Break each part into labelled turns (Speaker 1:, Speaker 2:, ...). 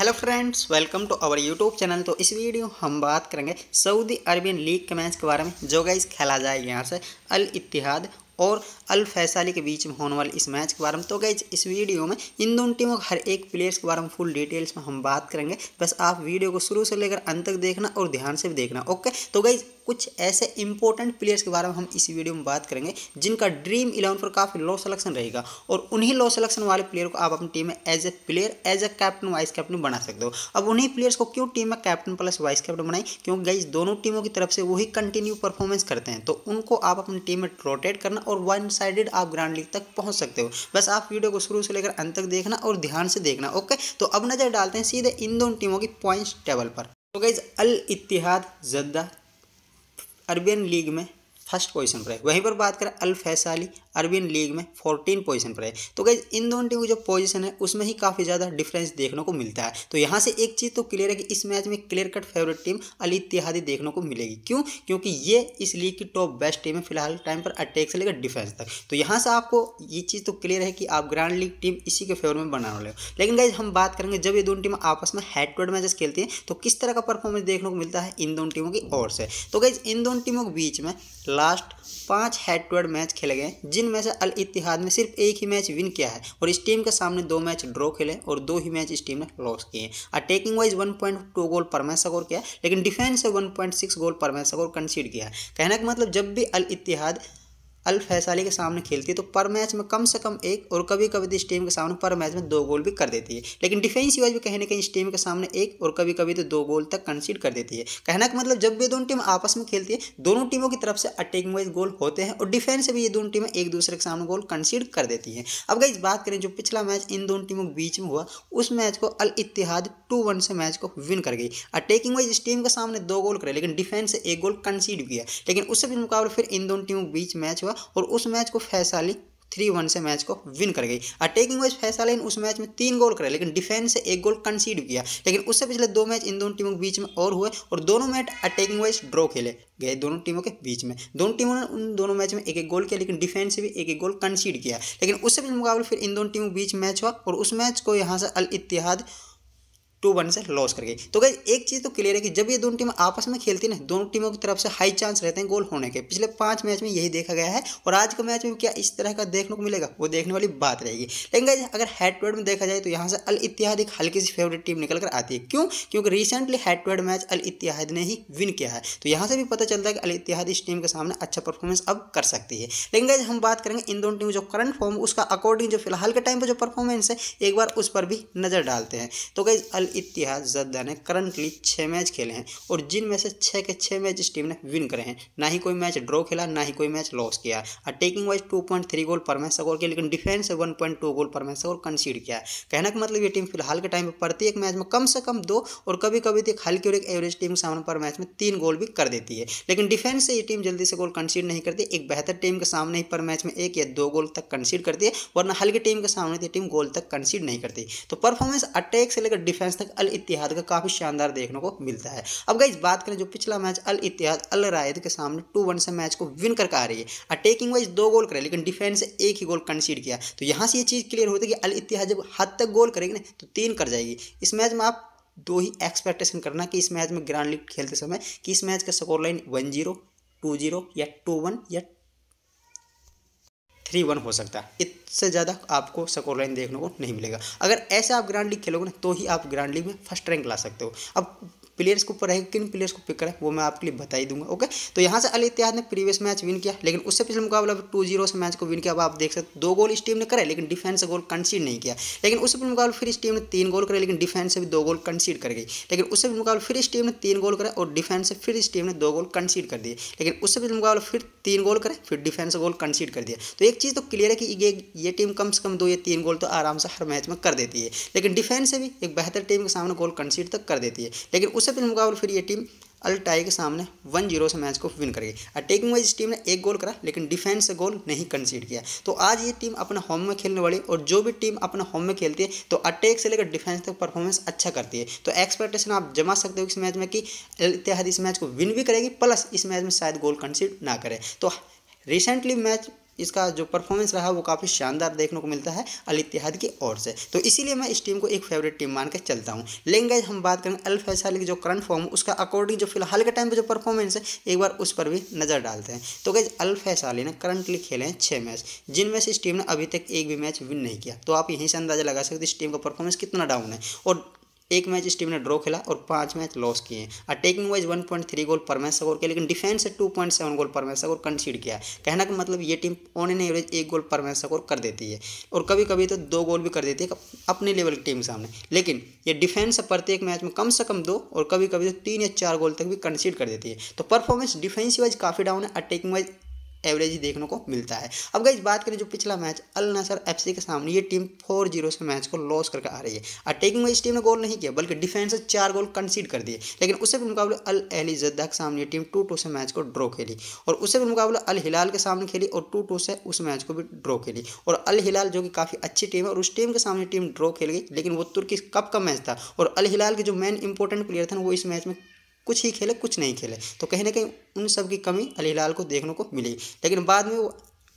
Speaker 1: hello friends welcome to our YouTube channel तो इस video हम बात करेंगे सऊदी अरबियन लीग के मैच के बारे में जो गाइस खेला जाए यहाँ से अल इतिहाद और अल फैसली के बीच में होने वाले इस मैच के बारे में तो गई इस वीडियो में इन दोनों टीमों के हर एक प्लेयर्स के बारे में फुल डिटेल्स में हम बात करेंगे बस आप वीडियो को शुरू से लेकर अंत तक देखना और ध्यान से भी देखना ओके तो गई कुछ ऐसे इंपॉर्टेंट प्लेयर्स के बारे में हम इस वीडियो में बात करेंगे जिनका ड्रीम इलेवन पर काफ़ी लो सलेक्शन रहेगा और उन्हीं लो सलेक्शन वाले प्लेयर को आप अपनी टीम में as a player as a captain vice captain बना सकते हो अब उन्हीं प्लेयर्स को क्यों टीम में कैप्टन प्लस वाइस कैप्टन बनाई क्योंकि गई दोनों टीमों की तरफ से वही कंटिन्यू परफॉर्मेंस करते हैं तो उनको आप अपनी टीम में रोटेट करना और वन साइडेड आप ग्रांड लीग तक पहुंच सकते हो बस आप वीडियो को शुरू से लेकर अंत तक देखना और ध्यान से देखना ओके तो अब नज़र डालते हैं सीधे इन दोनों टीमों की पॉइंट्स टेबल पर तो guys Al Ittihad Jeddah Arabian league में फर्स्ट पोजीशन पर है वहीं पर बात करें अल फैसाली अरबियन लीग में फोर्टीन पोजीशन पर है तो गई इन दोनों टीम की जो पोजीशन है उसमें ही काफ़ी ज़्यादा डिफरेंस देखने को मिलता है तो यहाँ से एक चीज़ तो क्लियर है कि इस मैच में क्लियर कट फेवरेट टीम अली इतिहादी देखने को मिलेगी क्यों क्योंकि ये इस लीग की टॉप बेस्ट टीम है फिलहाल टाइम पर अटैक से लेकर डिफेंस तक तो यहाँ से आपको ये चीज़ तो क्लियर है कि आप ग्रांड लीग टीम इसी के फेवर में बनाने वाले हो लेकिन गई हम बात करेंगे जब ये दोनों टीम आपस में हेड टू हेड मैचेस खेलती हैं तो किस तरह का परफॉर्मेंस देखने को मिलता है इन दोनों टीमों की ओर से तो गई इन दोनों टीमों के बीच में लास्ट पाँच हेड टू हेड मैच खेले गए जिनमें से अल इतिहाद ने सिर्फ एक ही मैच विन किया है और इस टीम के सामने दो मैच ड्रॉ खेले और दो ही मैच इस टीम ने लॉस किए अटैकिंग वाइज 1.2 गोल पर मैच स्कोर किया लेकिन डिफेंस से 1.6 गोल पर मैच स्कोर कंसीड किया कहने का मतलब जब भी अल इतिहाद अल फैसाली के सामने खेलती है तो पर मैच में कम से कम एक और कभी कभी तो इस टीम के सामने पर मैच में दो गोल भी कर देती है लेकिन डिफेंस वाइज भी कहीं ना कहीं इस टीम के सामने एक और कभी कभी तो दो गोल तक कंसीड कर देती है कहना का मतलब जब भी दोनों टीम आपस में खेलती है दोनों टीमों की तरफ से अटैकिंग वाइज गोल होते हैं और डिफेंस से भी ये दोनों टीमें एक दूसरे के सामने गोल कंसीड कर देती है अब इस बात करें जो पिछला मैच इन दोनों टीमों के बीच में हुआ उस मैच को अल इतिहाद टू वन से मैच को विन कर गई अटैकिंग वाइज इस टीम के सामने दो गोल करे लेकिन डिफेंस से एक गोल कंसीड किया लेकिन उससे भी मुकाबला फिर इन दोनों टीमों के बीच मैच हुआ और उस मैच को फैसाली थ्री वन से मैच को विन कर गई अटैकिंग वाइज फैसला इन उस मैच में तीन गोल करे लेकिन डिफेंस से एक गोल कंसीड किया लेकिन उससे पिछले दो मैच इन दोनों टीमों के बीच में और हुए और दोनों मैच अटैकिंग वाइज ड्रॉ खेले गए दोनों टीमों के बीच में दोनों टीमों ने उन दोनों मैच में एक एक गोल किया लेकिन डिफेंस से भी एक एक गोल कंसीड किया लेकिन उससे पिछले मुकाबले फिर इन दोनों टीमों के बीच मैच हुआ और उस मैच को यहाँ से अल इतिहाद टू वन से लॉस कर गई तो गई एक चीज़ तो क्लियर है कि जब ये दोनों टीम आपस में खेलती ना दोनों टीमों की तरफ से हाई चांस रहते हैं गोल होने के पिछले पांच मैच में यही देखा गया है और आज के मैच में क्या इस तरह का देखने को मिलेगा वो देखने वाली बात रहेगी लेकिन गई अगर हेड टू हेड में देखा जाए तो यहाँ से अल इतिहाद एक हल्की सी फेवरेट टीम निकल कर आती है क्यों क्योंकि recently head to head match Al Ittihad ने ही विन किया है तो यहाँ से भी पता चलता है कि अल इतिहाद इस टीम के सामने अच्छा परफॉर्मेंस अब कर सकती है लेकिन गई हम बात करेंगे इन दोनों टीम जो करंट फॉर्म उसका अकॉर्डिंग जो फिलहाल के टाइम पर जो परफॉर्मेंस है एक बार उस पर भी नज़र डालते हैं तो गई इतिहास जद्दा ने करंटली छः मैच खेले हैं और जिनमें से छः के छः मैच इस टीम ने विन करे हैं ना ही कोई मैच ड्रॉ खेला ना ही कोई मैच लॉस किया attacking wise two point three goal पर मैच स्कोर किया लेकिन defence one point two goal पर मैच स्कोर कंसीड किया कहना का मतलब ये टीम फिलहाल के टाइम पर प्रत्येक मैच में कम से कम दो और कभी कभी तो एक हल्की और एक एवरेज टीम के सामने पर मैच में तीन गोल भी कर देती है लेकिन डिफेंस से ये टीम जल्दी से गोल कंसीड नहीं करती एक बेहतर टीम के सामने ही पर मैच में एक या दो गोल तक कंसीड करती है वरना हल्की टीम के सामने तो टीम गोल तक कंसीड नहीं करती तो परफॉर्मेंस अटैक से लेकर डिफेंस तक अल इतिहाद का काफ़ी शानदार देखने को मिलता है अब गई बात करें जो पिछला मैच अल इतिहाद अल रायद के सामने टू वन से मैच को विन करके आ रही है अटैकिंग वाइज दो गोल करे लेकिन डिफेंस एक ही गोल कंसीड किया तो यहाँ से ये चीज़ क्लियर होती है कि अल इतिहाद जब हद तक गोल करेगी ना तो तीन कर जाएगी इस मैच में आप दो ही एक्सपेक्टेशन करना कि इस मैच में ग्रांड लीग खेलते समय कि इस मैच का score line one zero two zero या टू वन या थ्री वन हो सकता है इससे ज़्यादा आपको स्कोर लाइन देखने को नहीं मिलेगा अगर ऐसे आप ग्रांड लीग खेलोगे ना तो ही आप ग्रांड लीग में फर्स्ट रैंक ला सकते हो अब प्लेयर्स के ऊपर है किन प्लेयर्स को पिक करें वो मैं आपके लिए बता ही दूंगा ओके तो यहाँ से अली इतिहाद ने प्रीवियस मैच विन किया लेकिन उससे पिछले मुकाबला टू जीरो से मैच को विन किया अब आप देख सकते दो गोल इस टीम ने करे लेकिन डिफेंस से गोल कंसीड नहीं किया लेकिन उससे पिछले मुकाबला फिर इस टीम ने तीन गोल करे लेकिन डिफेंस से भी दो गोल कंसीड कर गई लेकिन उससे भी मुकाबला फिर इस टीम ने तीन गोल करे और डिफेंस से फिर इस टीम ने दो गोल कंसीड कर दिए लेकिन उससे पिछले मुकाबला फिर तीन गोल करे फिर डिफेंस गोल कंसीड कर दिया तो एक चीज़ तो क्लियर है कि ये ये टीम कम से कम दो या तीन गोल तो आराम से हर मैच में कर देती है लेकिन डिफेंस से भी एक बेहतर टीम के सामने गोल कंसीड तक कर देती है लेकिन उससे फिर मुकाबले फिर ये टीम अल टाई के सामने वन जीरो से मैच को विन कर गई अटैकिंग वाइज इस टीम ने एक गोल करा लेकिन डिफेंस से गोल नहीं कंसीड किया तो आज ये टीम अपने होम में खेलने वाली और जो भी टीम अपने होम में खेलती है तो अटैक से लेकर डिफेंस तक परफॉर्मेंस अच्छा करती है तो एक्सपेक्टेशन आप जमा सकते हो इस मैच में कि इतिहाद इस मैच को विन भी करेगी प्लस इस मैच में शायद गोल कंसीड ना करे तो रिसेंटली मैच इसका जो परफॉर्मेंस रहा वो काफ़ी शानदार देखने को मिलता है अल इतिहाद की ओर से तो इसीलिए मैं इस टीम को एक फेवरेट टीम मान के चलता हूँ लेकिन हम बात करें अल फैसल की जो करंट फॉर्म उसका अकॉर्डिंग जो फिलहाल के टाइम पर जो परफॉर्मेंस है एक बार उस पर भी नज़र डालते हैं तो गैज अल फैसाली ने करंटली खेले हैं छः मैच जिनमें से इस टीम ने अभी तक एक भी मैच विन नहीं किया तो आप यहीं से अंदाजा लगा सकते इस टीम का परफॉर्मेंस कितना डाउन है और एक मैच इस टीम ने ड्रॉ खेला और पांच मैच लॉस किए हैं अटैकिंग वाइज 1.3 गोल पर मैच स्कोर किया लेकिन डिफेंस से 2.7 गोल पर मैच स्कोर कंसीड किया कहना का मतलब ये टीम ऑन एन एवरेज एक गोल पर मैच स्कोर कर देती है और कभी कभी तो दो गोल भी कर देती है अपने लेवल की टीम के सामने लेकिन ये डिफेंस से प्रत्येक मैच में कम से कम दो और कभी कभी तो तीन या चार गोल तक भी कंसीड कर देती है तो परफॉर्मेंस डिफेंस वाइज काफ़ी डाउन है अटैकिंग वाइज एवरेज ही देखने को मिलता है अब गई बात करें जो पिछला मैच अल नसर एफ के सामने ये टीम फोर जीरो से मैच को लॉस करके आ रही है अटैकिंग में इस टीम ने गोल नहीं किया बल्कि डिफेंस से चार गोल कंसीड कर दिए लेकिन उससे भी मुकाबले अल अहली जद्दा के सामने टीम टू टू से मैच को ड्रॉ खेली और उससे भी मुकाबला अल हिलाल के सामने खेली और टू टू से उस मैच को भी ड्रॉ खेली और अल हिलाल जो कि काफ़ी अच्छी टीम है और उस टीम के सामने टीम ड्रॉ खेल गई लेकिन वो तुर्की कप का मैच था और अल हिलाल के जो मेन इंपॉर्टेंट प्लेयर था वो इस मैच में कुछ ही खेले कुछ नहीं खेले तो कहीं ना कहीं उन सब की कमी अली को देखने को मिली लेकिन बाद में वो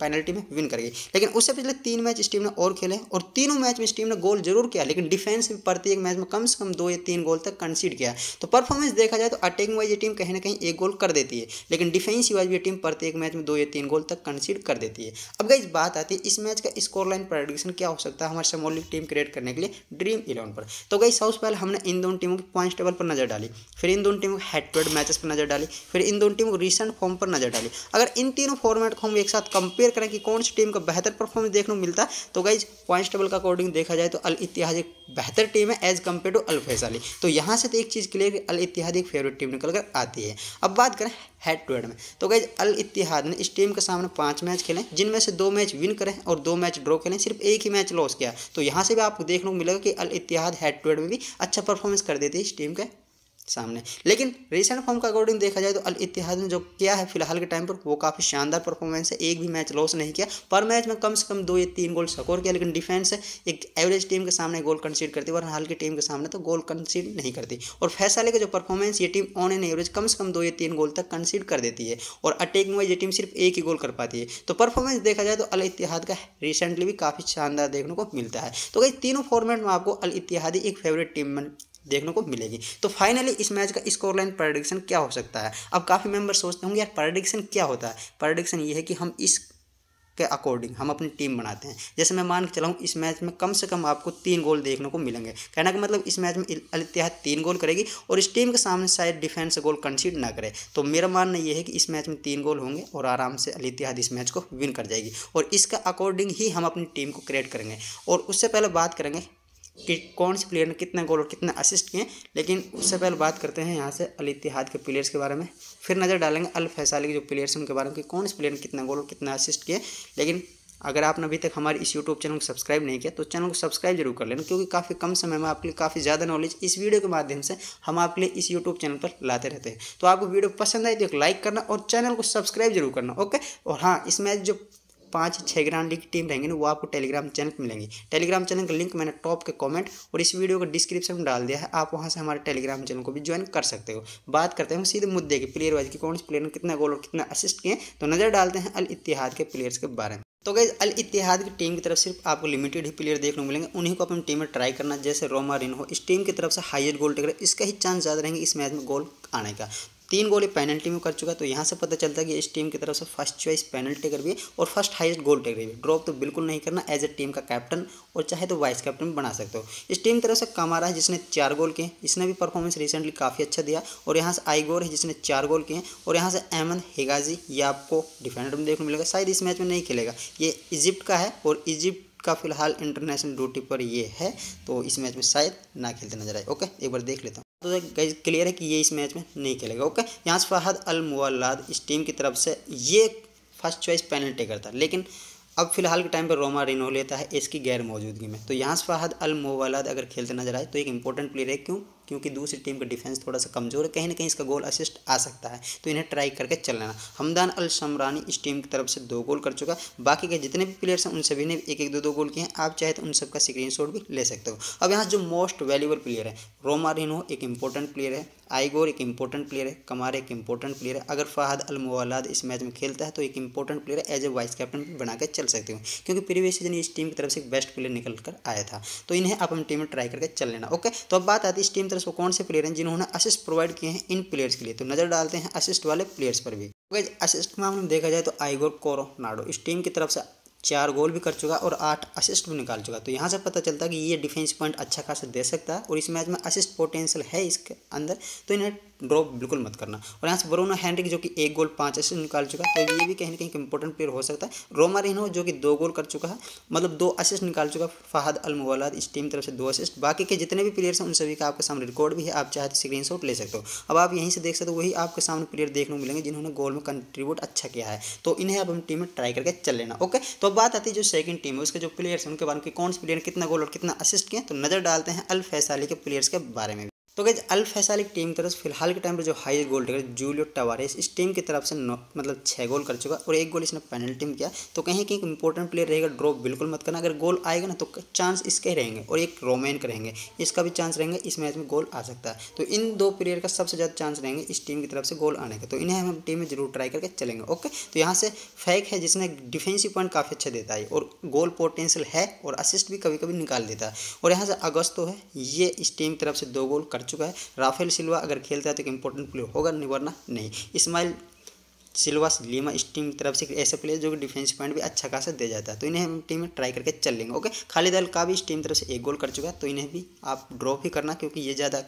Speaker 1: पेनल्टी में विन कर गई लेकिन उससे पिछले तीन मैच इस टीम ने और खेले और तीनों मैच में इस टीम ने गोल जरूर किया लेकिन डिफेंस में प्रत्येक मैच में कम से कम दो या तीन गोल तक कंसीड किया तो परफॉर्मेंस देखा जाए तो अटैकिंग वाइज ये टीम कहीं ना कहीं एक गोल कर देती है लेकिन डिफेंस वाइज ये टीम प्रत्येक मैच में दो या तीन गोल तक कंसीड कर देती है अब गई बात आती है इस मैच का स्कोर लाइन प्रोडिक्शन क्या हो सकता है हमारे समोलिक टीम क्रिएट करने के लिए ड्रीम इलेवन पर तो गई सबसे पहले हमने इन दोनों टीमों की पॉइंट टेबल पर नजर डाली फिर इन दोनों टीमों के हेड टू हेड मैचेस पर नजर डाली फिर इन दोनों टीमों को रिसेंट फॉर्म पर नजर डाली अगर इन तीनों फॉर्मेट को हम एक साथ कंपेयर कंपेयर करें कि कौन सी टीम का बेहतर परफॉर्मेंस देखने को मिलता है तो गाइज पॉइंट्स टेबल का अकॉर्डिंग देखा जाए तो अल इतिहाद एक बेहतर टीम है as compare to Al Faisaly तो यहाँ से तो एक चीज़ क्लियर अल इतिहाद एक फेवरेट टीम निकल कर आती है अब बात करें हेड टू हेड में तो गाइज अल इतिहाद ने इस टीम के सामने पाँच मैच खेले जिनमें से दो मैच विन करें और दो मैच ड्रॉ खेलें सिर्फ एक ही मैच लॉस किया तो यहाँ से भी आपको देखने को मिलेगा कि Al Ittihad head to head में भी अच्छा परफॉर्मेंस कर देती है इस टीम के सामने लेकिन रिसेंट फॉर्म के अकॉर्डिंग देखा जाए तो अल इतिहाद ने जो किया है फिलहाल के टाइम पर वो काफ़ी शानदार परफॉर्मेंस है एक भी मैच लॉस नहीं किया पर मैच में कम से कम दो या तीन गोल स्कोर किया लेकिन डिफेंस एक एवरेज टीम के सामने गोल कंसीड करती है और हाल की टीम के सामने तो गोल कंसीड नहीं करती और फैसले का जो परफॉर्मेंस ये टीम ऑन एन एवरेज कम से कम दो या तीन गोल तक कंसीड कर देती है और अटैक में ये टीम सिर्फ एक ही गोल कर पाती है तो परफॉर्मेंस देखा जाए तो अल इतिहाद का रिसेंटली भी काफ़ी शानदार देखने को मिलता है तो कई तीनों फॉर्मेट में आपको अल इतिहादी एक फेवरेट टीम देखने को मिलेगी तो फाइनली इस मैच का स्कोर लाइन प्रडिक्शन क्या हो सकता है अब काफ़ी मेंबर सोचते होंगे यार प्रडिक्शन क्या होता है प्रडिक्शन ये है कि हम इस के अकॉर्डिंग हम अपनी टीम बनाते हैं जैसे मैं मान के चला हूँ इस मैच में कम से कम आपको तीन गोल देखने को मिलेंगे कहना का मतलब इस मैच में अलतिहाद तीन गोल करेगी और इस टीम के सामने शायद डिफेंस गोल कंसीड ना करे तो मेरा मानना यह है कि इस मैच में तीन गोल होंगे और आराम से अलतिहाद इस मैच को विन कर जाएगी और इसके अकॉर्डिंग ही हम अपनी टीम को क्रिएट करेंगे और उससे पहले बात करेंगे कि कौन से प्लेयर ने कितने गोल और कितने असिस्ट किए लेकिन उससे पहले बात करते हैं यहाँ से अल इतिहाद के प्लेयर्स के बारे में फिर नज़र डालेंगे अल फैसाली के जो प्लेयर्स हैं उनके बारे में कि कौन से प्लेयर ने कितना गोल और कितना असिस्ट किए लेकिन अगर आपने अभी तक हमारे इस यूट्यूब चैनल को सब्सक्राइब नहीं किया तो चैनल को सब्सक्राइब जरूर कर लेना क्योंकि काफ़ी कम समय में आपके लिए काफ़ी ज़्यादा नॉलेज इस वीडियो के माध्यम से हम आपके लिए इस यूट्यूब चैनल पर लाते रहते हैं तो आपको वीडियो पसंद आए तो एक लाइक करना और चैनल को सब्सक्राइब जरूर करना ओके और हाँ इस मैच जो पाँच छः ग्रांड लीग टीम रहेंगे ना वो आपको टेलीग्राम चैनल पर मिलेंगे टेलीग्राम चैनल का लिंक मैंने टॉप के कमेंट और इस वीडियो को डिस्क्रिप्शन में डाल दिया है आप वहाँ से हमारे टेलीग्राम चैनल को भी ज्वाइन कर सकते हो बात करते हैं सीधे मुद्दे के प्लेयर वाइज की कौन से प्लेयर ने कितना गोल और कितना असिस्ट किए तो नज़र डालते हैं अल इतिहाद के प्लेयर्स के बारे में तो गई अल इतिहाद की टीम की तरफ सिर्फ आपको लिमिटेड ही प्लेयर देखने को मिलेंगे उन्हीं को अपनी टीम में ट्राई करना जैसे रोमा रिन हो इस टीम की तरफ से हाईएस्ट गोल टेकर इसका ही चांस ज़्यादा रहेंगे इस मैच में गोल आने का तीन गोल पेनल्टी में कर चुका तो यहाँ से पता चलता है कि इस टीम की तरफ से फर्स्ट चॉइस पेनल्टी कर भी है और फर्स्ट हाइस्ट गोल टेकर भी ड्रॉप तो बिल्कुल नहीं करना एज ए टीम का कैप्टन और चाहे तो वाइस कैप्टन बना सकते हो इस टीम की तरफ से कमारा है जिसने चार गोल किए इसने भी परफॉर्मेंस रिसेंटली काफ़ी अच्छा दिया और यहाँ से आईगोर है जिसने चार गोल किए और यहाँ से अहमद हेगाजी ये आपको डिफेंडर में देखने मिलेगा शायद इस मैच में नहीं खेलेगा ये इजिप्ट का है और इजिप्ट का फिलहाल इंटरनेशनल ड्यूटी पर ये है तो इस मैच में शायद ना खेलते नजर आए ओके एक बार देख लेता हूँ तो क्लियर है कि ये इस मैच में नहीं खेलेगा ओके यहाँ से फहद अल इस टीम की तरफ से ये फर्स्ट चॉइस पैनल टेकर था लेकिन अब फिलहाल के टाइम पर रोमा रिनो लेता है इसकी गैर मौजूदगी में तो यहाँ से फहद अल अगर खेलते नजर आए तो एक इंपॉर्टेंट प्लेयर है क्यों क्योंकि दूसरी टीम का डिफेंस थोड़ा सा कमज़ोर है कहीं ना कहीं इसका गोल असिस्ट आ सकता है तो इन्हें ट्राई करके चल लेना हमदान अल समरानी इस टीम की तरफ से दो गोल कर चुका बाकी के जितने भी प्लेयर्स हैं उन सभी ने एक एक दो दो गोल किए हैं आप चाहे तो उन सबका स्क्रीन भी ले सकते हो अब यहाँ जो मोस्ट वैल्यूबल प्लेयर है रोमारिनो एक इंपॉर्टेंट प्लेयर है आईगोर एक इंपॉर्टेंट प्लेयर है कमार एक इंपॉर्टेंट प्लेयर है अगर फहद अल मोवालाद इस मैच में खेलता है तो एक important player as a vice captain बनाकर चल सकते हो क्योंकि प्रीवियस सीजन इस टीम की तरफ से बेस्ट प्लेयर निकल कर आया था तो इन्हें आप अपनी टीम में ट्राई करके चल लेना ओके तो अब बात आती है इस टीम तरफ से कौन से प्लेयर हैं जिन्होंने असिस्ट प्रोवाइड किए हैं इन प्लेयर्स के लिए तो नजर डालते हैं असिस्ट वाले प्लेयर्स पर भी असिस्ट में देखा जाए तो आईगोर कोरोनाडो इस टीम की तरफ से चार गोल भी कर चुका और आठ असिस्ट भी निकाल चुका तो यहाँ से पता चलता है कि ये डिफेंस पॉइंट अच्छा खासा दे सकता है और इस मैच में असिस्ट पोटेंशियल है इसके अंदर तो इन्हें ड्रॉप बिल्कुल मत करना और यहाँ से ब्रोनो हैंड्रिक जो कि एक गोल पाँच असिस्ट निकाल चुका है तो ये भी कहीं ना कहीं इंपॉर्टेंट प्लेयर हो सकता है रोमा रेनो जो कि दो गोल कर चुका है मतलब दो असिस्ट निकाल चुका है फहद अलमवालाद इस टीम तरफ से दो असिस्ट बाकी के जितने भी प्लेयर्स हैं उन सभी का आपके सामने रिकॉर्ड भी है आप चाहे तो स्क्रीन ले सकते हो अब आप यहीं से देख सकते हो वही आपके सामने प्लेयर देखने को मिलेंगे जिन्होंने गोल में कंट्रीब्यूट अच्छा किया है तो इन्हें अब हम टीम में ट्राई करके चल लेना ओके तो अब बात आती है जो सेकंड टीम है उसके जो प्लेयर्स हैं उनके बारे में कौन से प्लेयर कितना गोल और कितना असिस्ट किए तो नजर डालते हैं अल फैसाली के प्लेयर्स के बारे में तो गैज अल फैसल एक टीम की तरफ फिलहाल के टाइम पर जो high goal taker Julio Tavares इस टीम की तरफ से नौ मतलब छः गोल कर चुका और एक गोल इसने पेनल्टी में किया तो कहीं कहीं इंपॉर्टेंट प्लेयर रहेगा ड्रॉप बिल्कुल मत करना अगर गोल आएगा ना तो चांस इसके रहेंगे और एक रोमैन के रहेंगे इसका भी चांस रहेंगे इस मैच में गोल आ सकता है तो इन दो प्लेयर का सबसे ज़्यादा चांस रहेंगे इस टीम की तरफ से गोल आने का तो इन्हें हम टीम में जरूर ट्राई करके चलेंगे ओके तो यहाँ से फैक है जिसने डिफेंसिव पॉइंट काफ़ी अच्छा देता है और गोल पोटेंशियल है और असिस्ट भी कभी कभी निकाल देता है और यहाँ से अगस्त तो है ये इस टीम की तरफ से दो गोल कर कर चुका है राफेल सिल्वा अगर खेलता है तो एक इंपॉर्टेंट प्लेयर होगा वरना नहीं इस्माइल सिल्वास लीमा इस टीम की तरफ से ऐसे प्लेयर जो कि डिफेंस पॉइंट भी अच्छा खासा दे जाता है तो इन्हें हम टीम में ट्राई करके चल लेंगे ओके खालिद अल का भी इस टीम तरफ से एक गोल कर चुका है तो इन्हें भी आप ड्रॉप ही करना क्योंकि ये ज़्यादा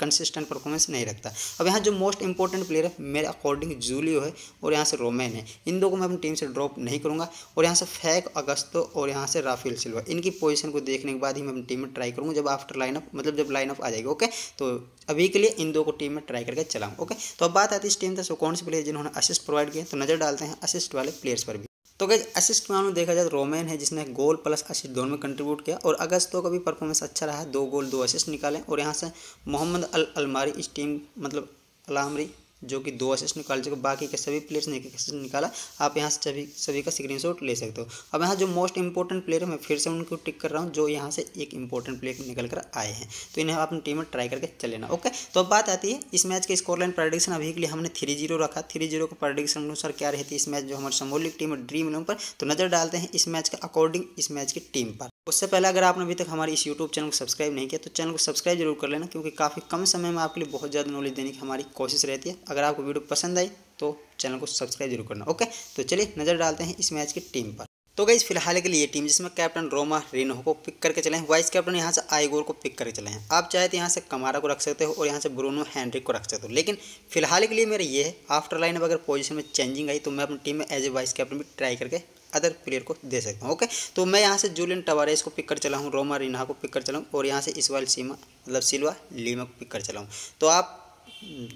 Speaker 1: कंसिस्टेंट परफॉर्मेंस नहीं रखता अब यहाँ जो मोस्ट इंपॉर्टेंट प्लेयर है मेरे अकॉर्डिंग जूलियो है और यहाँ से रोमैन है इन दो को मैं अपनी टीम से ड्रॉप नहीं करूँगा और यहाँ से फैक अगस्तो और यहाँ से राफेल सिल्वा इनकी पोजिशन को देखने के बाद ही मैं अपनी टीम में ट्राई करूँगा जब आफ्टर लाइनअप मतलब जब लाइनअप आ जाएगी ओके तो अभी के लिए इन दो को टीम में ट्राई करके चलाऊँ ओके तो अब बात आती है इस टीम तरफ से कौन से प्लेयर जिन्होंने असिस्ट प्रोवाइड किए तो नज़र डालते हैं असिस्ट वाले प्लेयर्स पर भी तो गैज असिस्ट में देखा जाए तो रोमैन है जिसने गोल प्लस असिस्ट दोनों में कंट्रीब्यूट किया और अगस्तों का भी परफॉर्मेंस अच्छा रहा है दो गोल दो असिस्ट निकाले और यहाँ से मोहम्मद अल अलमारी इस टीम मतलब अलामरी जो कि दो असिस्ट निकाल चुके बाकी के सभी प्लेयर्स ने एक असिस्ट निकाला आप यहाँ से सभी सभी का स्क्रीनशॉट ले सकते हो अब यहाँ जो मोस्ट इंपॉर्टेंट प्लेयर है मैं फिर से उनको टिक कर रहा हूँ जो यहाँ से एक इंपॉर्टेंट प्लेयर निकल कर आए हैं तो इन्हें अपनी टीम में ट्राई करके चल लेना ओके तो अब बात आती है इस मैच के स्कोर लाइन प्रडिक्शन अभी के लिए हमने थ्री जीरो रखा थ्री जीरो के प्रडिक्शन अनुसार क्या रहती है इस मैच जो हमारे समोलिक टीम है ड्रीम इलेवन पर तो नजर डालते हैं इस मैच के अकॉर्डिंग इस मैच की टीम पर उससे पहले अगर आपने अभी तक हमारे इस यूट्यूब चैनल को सब्सक्राइब नहीं किया तो चैनल को सब्सक्राइब जरूर कर लेना क्योंकि काफ़ी कम समय में आपके लिए बहुत ज़्यादा नॉलेज देने की हमारी कोशिश रहती है अगर आपको वीडियो पसंद आई तो चैनल को सब्सक्राइब जरूर करना ओके तो चलिए नज़र डालते हैं इस मैच की टीम पर तो गई फिलहाल के लिए टीम जिसमें कैप्टन रोमा रिनो को पिक करके चले हैं वाइस कैप्टन यहाँ से आईगोर को पिक करके चले हैं आप चाहे तो यहाँ से कमारा को रख सकते हो और यहाँ से ब्रोनो हैंड्रिक को रख सकते हो लेकिन फिलहाल के लिए मेरा ये है आफ्टर लाइन अगर पोजिशन में चेंजिंग आई तो मैं अपनी टीम में एज ए वाइस कैप्टन भी ट्राई करके अदर प्लेयर को दे सकता हूँ ओके तो मैं यहाँ से जूलियन टवारेस को पिक कर चला हूँ रोमा रिन्हा को पिक कर चला हूँ और यहाँ से इसवाल सीमा मतलब सिल्वा लीमा को पिक कर चला हूँ तो आप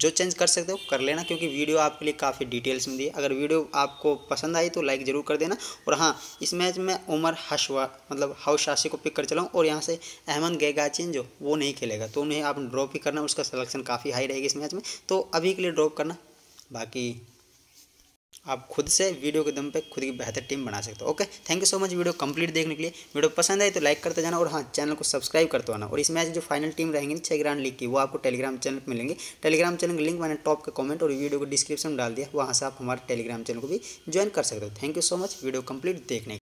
Speaker 1: जो चेंज कर सकते हो कर लेना क्योंकि वीडियो आपके लिए काफ़ी डिटेल्स में दी अगर वीडियो आपको पसंद आई तो लाइक ज़रूर कर देना और हाँ इस मैच में उमर हशवा मतलब हाउशासी को पिक कर चलाऊँ और यहाँ से अहमद गैगाचिन जो वो नहीं खेलेगा तो उन्हें आप ड्रॉप ही करना उसका सलेक्शन काफ़ी हाई रहेगी इस मैच में तो अभी के लिए ड्रॉप करना बाकी आप खुद से वीडियो के दम पे खुद की बेहतर टीम बना सकते हो okay thank you so much video complete देखने के लिए वीडियो पसंद आए तो लाइक करते जाना और हाँ चैनल को सब्सक्राइब करते आना और इस मैच जो फाइनल टीम रहेंगे छह ग्रांड लीग की वो आपको टेलीग्राम चैनल पर मिलेंगे टेलीग्राम चैनल का लिंक मैंने टॉप के कॉमेंट और वीडियो को डिस्क्रिप्शन में डाल दिया वहाँ से आप हमारे टेलीग्राम चैनल को भी ज्वाइन कर सकते हो thank you so much video complete देखने